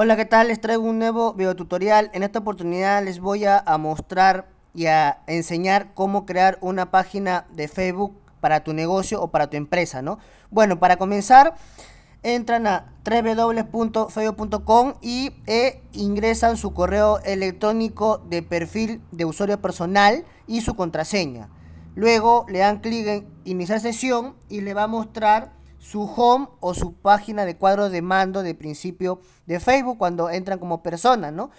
Hola, ¿qué tal? Les traigo un nuevo tutorial En esta oportunidad les voy a, mostrar y a enseñar cómo crear una página de Facebook para tu negocio o para tu empresa, ¿no? Bueno, para comenzar, entran a www.facebook.com y e ingresan su correo electrónico de perfil de usuario personal y su contraseña. Luego le dan clic en iniciar sesión y le va a mostrar su home o su página de cuadro de mando de principio de Facebook cuando entran como persona, ¿no?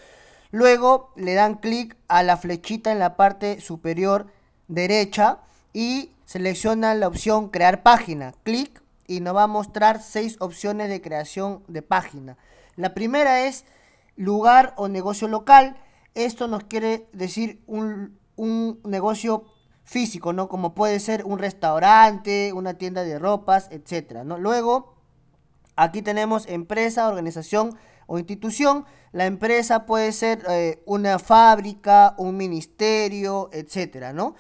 Luego le dan clic a la flechita en la parte superior derecha y seleccionan la opción crear página. Clic y nos va a mostrar seis opciones de creación de página. La primera es lugar o negocio local. Esto nos quiere decir un, un negocio físico, ¿no? Como puede ser un restaurante, una tienda de ropas, etcétera, ¿no? Luego, aquí tenemos empresa, organización o institución. La empresa puede ser eh, una fábrica, un ministerio, etcétera, ¿no?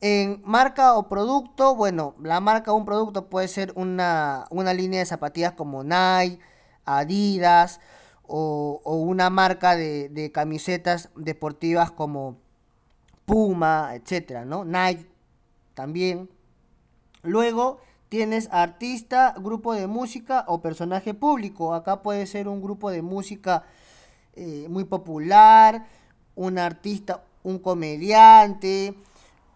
En marca o producto, bueno, la marca o un producto puede ser una, línea de zapatillas como Nike, Adidas o, una marca de, de camisetas deportivas como Puma, etcétera, ¿no? Nike también. Luego tienes artista, grupo de música o personaje público. Acá puede ser un grupo de música eh, muy popular, un artista, un comediante,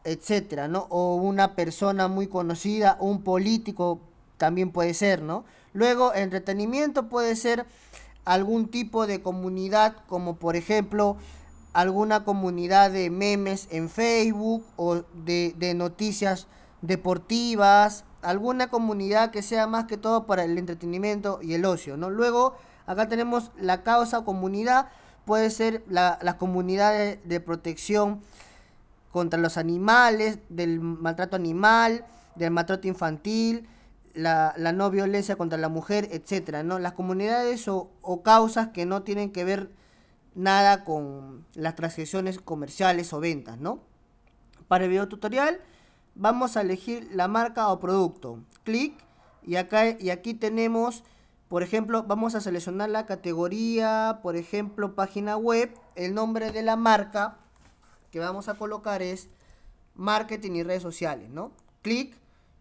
etcétera, ¿no? O una persona muy conocida, un político también puede ser, ¿no? Luego, entretenimiento puede ser algún tipo de comunidad, como por ejemplo alguna comunidad de memes en Facebook o de, noticias deportivas, alguna comunidad que sea más que todo para el entretenimiento y el ocio, ¿no? Luego, acá tenemos la causa o comunidad, puede ser las comunidades de, protección contra los animales, del maltrato animal, del maltrato infantil, la, no violencia contra la mujer, etcétera, ¿no? Las comunidades o, o causas que no tienen que ver nada con las transacciones comerciales o ventas, ¿no? Para el video tutorial vamos a elegir la marca o producto. Clic y, acá, y aquí tenemos, por ejemplo, vamos a seleccionar la categoría, por ejemplo, página web. El nombre de la marca que vamos a colocar es marketing y redes sociales, ¿no? Clic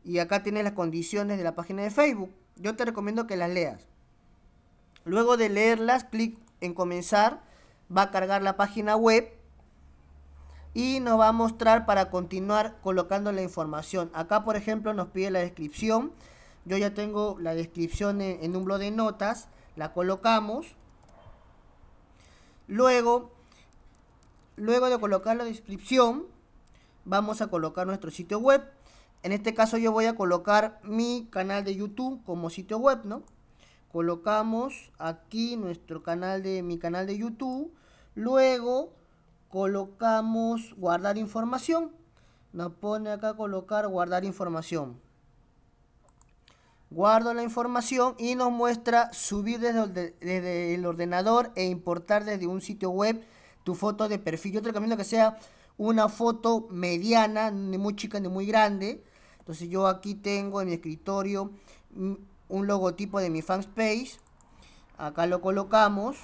y acá tienes las condiciones de la página de Facebook. Yo te recomiendo que las leas. Luego de leerlas, clic en comenzar va a cargar la página web y nos va a mostrar para continuar colocando la información. Acá, por ejemplo, nos pide la descripción. Yo ya tengo la descripción en, un blog de notas, la colocamos. Luego, luego de colocar la descripción, vamos a colocar nuestro sitio web. En este caso yo voy a colocar mi canal de YouTube como sitio web, ¿no? colocamos aquí nuestro canal de mi canal de YouTube, luego colocamos guardar información, nos pone acá colocar guardar información. Guardo la información y nos muestra subir desde, desde el ordenador e importar desde un sitio web tu foto de perfil. Yo te recomiendo que sea una foto mediana, ni muy chica ni muy grande. Entonces yo aquí tengo en mi escritorio mm, un logotipo de mi fan space Acá lo colocamos.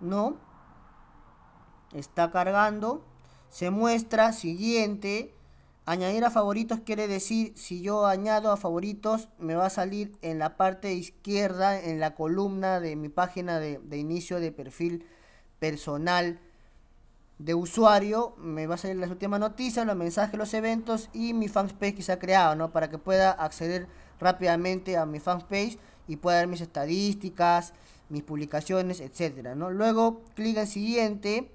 ¿No? Está cargando. Se muestra. Siguiente. Añadir a favoritos quiere decir, si yo añado a favoritos, me va a salir en la parte izquierda, en la columna de mi página de, de inicio de perfil personal de usuario, me va a salir las últimas noticias, los mensajes, los eventos y mi fanpage que se ha creado, ¿no? Para que pueda acceder rápidamente a mi fanpage y pueda ver mis estadísticas, mis publicaciones, etcétera, ¿no? Luego, clic en siguiente,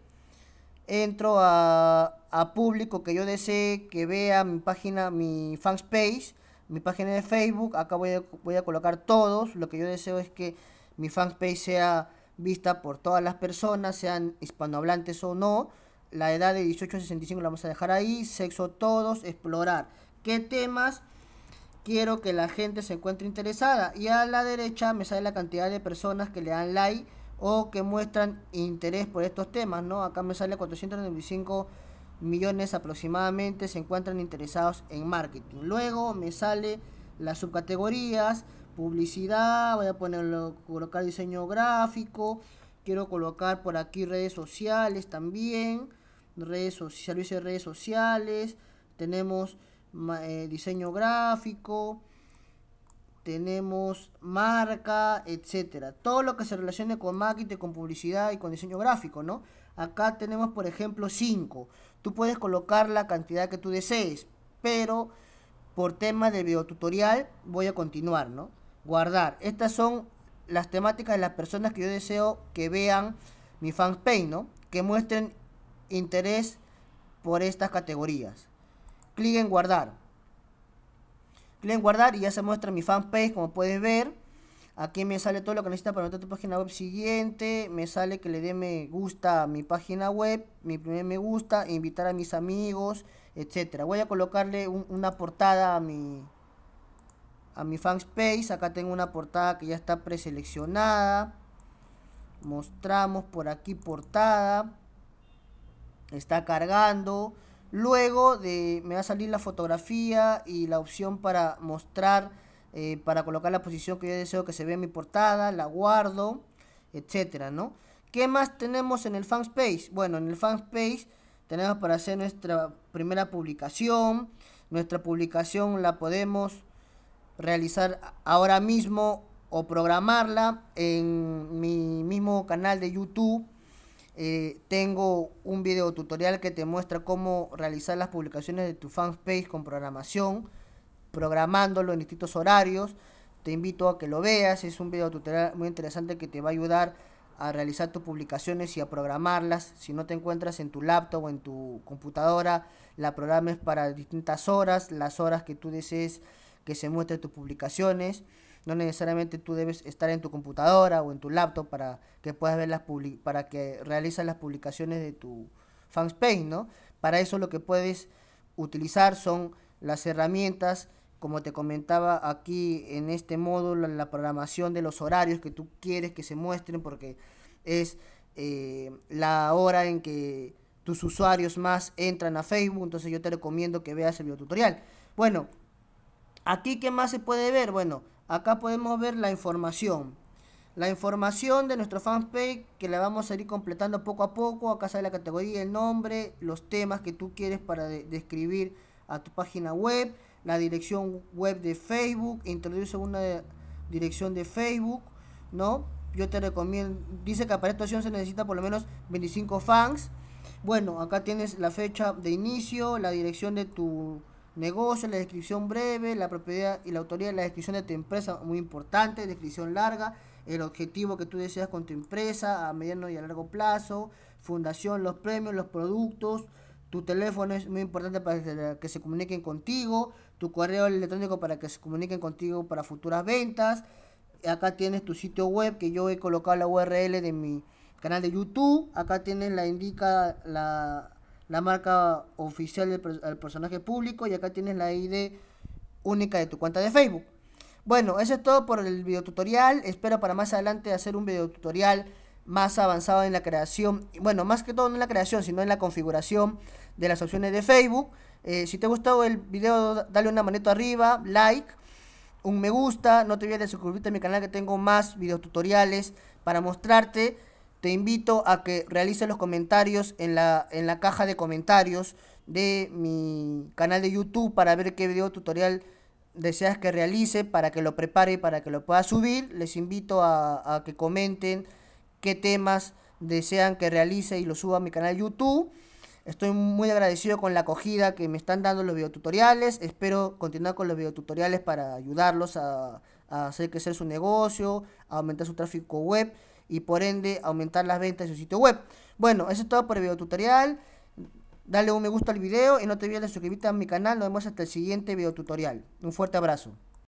entro a, público que yo desee que vea mi página, mi fanpage, mi página de Facebook, acá voy a, voy a colocar todos, lo que yo deseo es que mi fanpage sea vista por todas las personas, sean hispanohablantes o no. La edad de 18 a 65 la vamos a dejar ahí. Sexo todos, explorar. ¿Qué temas quiero que la gente se encuentre interesada? Y a la derecha me sale la cantidad de personas que le dan like o que muestran interés por estos temas, ¿no? Acá me sale 495 millones aproximadamente se encuentran interesados en marketing. Luego me sale las subcategorías, publicidad, voy a ponerlo, colocar diseño gráfico, quiero colocar por aquí redes sociales también, redes sociales, redes sociales, tenemos eh, diseño gráfico, tenemos marca, etcétera. Todo lo que se relacione con marketing, con publicidad y con diseño gráfico, ¿no? Acá tenemos, por ejemplo, 5. Tú puedes colocar la cantidad que tú desees, pero por tema de videotutorial voy a continuar, ¿no? guardar. Estas son las temáticas de las personas que yo deseo que vean mi fanpage, ¿no? Que muestren interés por estas categorías. Clic en guardar. Clic en guardar y ya se muestra mi fanpage, como puedes ver. Aquí me sale todo lo que necesita para meter tu página web siguiente. Me sale que le dé me gusta a mi página web, mi primer me gusta, invitar a mis amigos, etcétera. Voy a colocarle una portada a mi, a mi space, Acá tengo una portada que ya está preseleccionada. Mostramos por aquí portada. Está cargando. Luego de, me va a salir la fotografía y la opción para mostrar, eh, para colocar la posición que yo deseo que se vea mi portada. La guardo, etcétera, ¿no? ¿Qué más tenemos en el fan space? Bueno, en el fan space tenemos para hacer nuestra primera publicación. Nuestra publicación la podemos realizar ahora mismo o programarla en mi mismo canal de YouTube. Eh, tengo un video tutorial que te muestra cómo realizar las publicaciones de tu fanpage con programación, programándolo en distintos horarios. Te invito a que lo veas, es un video tutorial muy interesante que te va a ayudar a realizar tus publicaciones y a programarlas. Si no te encuentras en tu laptop o en tu computadora, la programes para distintas horas, las horas que tú desees que se muestre tus publicaciones. No necesariamente tú debes estar en tu computadora o en tu laptop para que puedas ver las public para que realizas las publicaciones de tu fanspace, ¿no? Para eso lo que puedes utilizar son las herramientas, como te comentaba aquí en este módulo, la programación de los horarios que tú quieres que se muestren, porque es eh, la hora en que tus usuarios más entran a Facebook, entonces yo te recomiendo que veas el video tutorial Bueno, Aquí, ¿qué más se puede ver? Bueno, acá podemos ver la información. La información de nuestro fanpage que la vamos a ir completando poco a poco. Acá sale la categoría, el nombre, los temas que tú quieres para describir a tu página web, la dirección web de Facebook, introduce una dirección de Facebook, ¿no? Yo te recomiendo, dice que para esta opción se necesita por lo menos 25 fans. Bueno, acá tienes la fecha de inicio, la dirección de tu negocio, la descripción breve, la propiedad y la autoridad, de la descripción de tu empresa, muy importante, descripción larga, el objetivo que tú deseas con tu empresa a mediano y a largo plazo, fundación, los premios, los productos, tu teléfono es muy importante para que se comuniquen contigo, tu correo electrónico para que se comuniquen contigo para futuras ventas, acá tienes tu sitio web que yo he colocado la URL de mi canal de YouTube, acá tienes la indica la la marca oficial del, personaje público y acá tienes la ID única de tu cuenta de Facebook. Bueno, eso es todo por el videotutorial, tutorial. Espero para más adelante hacer un videotutorial tutorial más avanzado en la creación, bueno, más que todo no en la creación, sino en la configuración de las opciones de Facebook. Eh, si te ha gustado el video, dale una manito arriba, like, un me gusta, no te olvides de suscribirte a mi canal que tengo más videotutoriales para mostrarte te invito a que realices los comentarios en la, en la caja de comentarios de mi canal de YouTube para ver qué video tutorial deseas que realice, para que lo prepare, para que lo pueda subir. Les invito a, que comenten qué temas desean que realice y lo suba a mi canal de YouTube. Estoy muy agradecido con la acogida que me están dando los videotutoriales. Espero continuar con los videotutoriales para ayudarlos a, a hacer crecer su negocio, a aumentar su tráfico web y por ende aumentar las ventas de su sitio web. Bueno, eso es todo por el video tutorial. Dale un me gusta al video y no te olvides de suscribirte a mi canal. Nos vemos hasta el siguiente video tutorial. Un fuerte abrazo.